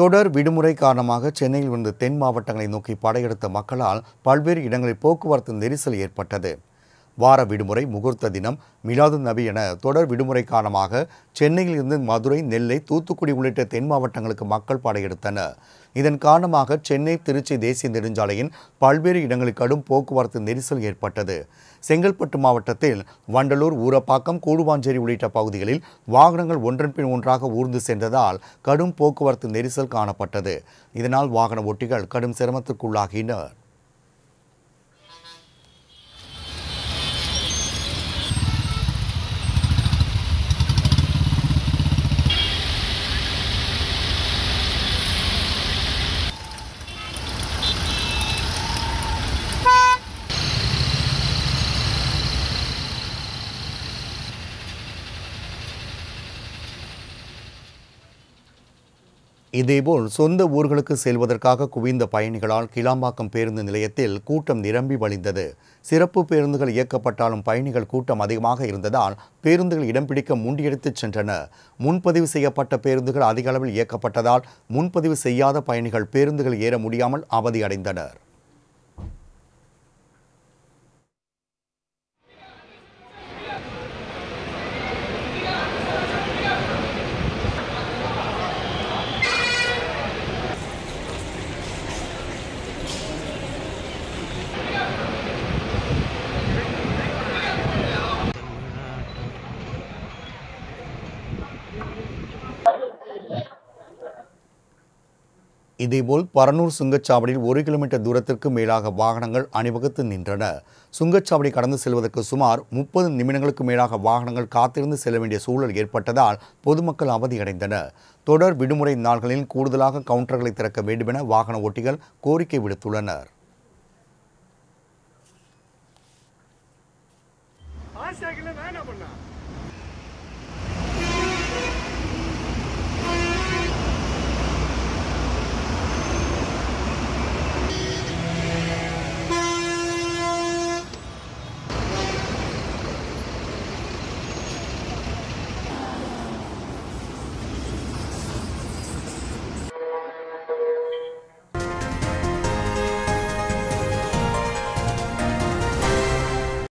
தொடர் விடுமுறை காரணமாக சென்னையில் இருந்து தென் மாவட்டங்களை நோக்கி படையெடுத்த மக்களால் பல்வேறு இடங்களில் போக்குவரத்து நெரிசல் ஏற்பட்டது வார விடுமுறை முகூர்த்த தினம் மிலாது நபி என தொடர் விடுமுறை காரணமாக சென்னையில் இருந்து மதுரை நெல்லை தூத்துக்குடி உள்ளிட்ட தென் மாவட்டங்களுக்கு மக்கள் படையெடுத்தனர் இதன் காரணமாக சென்னை திருச்சி தேசிய நெடுஞ்சாலையின் பல்வேறு இடங்களில் கடும் போக்குவரத்து நெரிசல் ஏற்பட்டது செங்கல்பட்டு மாவட்டத்தில் வண்டலூர் ஊரப்பாக்கம் கூடுவாஞ்சேரி உள்ளிட்ட பகுதிகளில் வாகனங்கள் ஒன்றன்பின் ஒன்றாக ஊர்ந்து சென்றதால் கடும் போக்குவரத்து நெரிசல் காணப்பட்டது இதனால் வாகன ஓட்டிகள் கடும் சிரமத்திற்குள்ளாகினர் இதேபோல் சொந்த ஊர்களுக்கு செல்வதற்காக குவிந்த பயணிகளால் கிளாம்பாக்கம் பேருந்து நிலையத்தில் கூட்டம் நிரம்பி வழிந்தது சிறப்பு பேருந்துகள் இயக்கப்பட்டாலும் பயணிகள் கூட்டம் அதிகமாக இருந்ததால் பேருந்துகள் இடம் பிடிக்க முண்டியெடுத்துச் சென்றன முன்பதிவு செய்யப்பட்ட பேருந்துகள் அதிக அளவில் இயக்கப்பட்டதால் முன்பதிவு செய்யாத பயணிகள் பேருந்துகள் ஏற முடியாமல் அவதியடைந்தனர் இதேபோல் பரனூர் சுங்கச்சாவடியில் ஒரு கிலோமீட்டர் தூரத்திற்கு மேலாக வாகனங்கள் அணிவகுத்து நின்றன சுங்கச்சாவடி கடந்து செல்வதற்கு சுமார் முப்பது நிமிடங்களுக்கு மேலாக வாகனங்கள் காத்திருந்து செல்ல வேண்டிய சூழல் ஏற்பட்டதால் பொதுமக்கள் அவதியடைந்தனர் தொடர் விடுமுறை நாள்களில் கூடுதலாக கவுண்டர்களை திறக்க வேண்டுமென வாகன ஓட்டிகள் கோரிக்கை விடுத்துள்ளனர்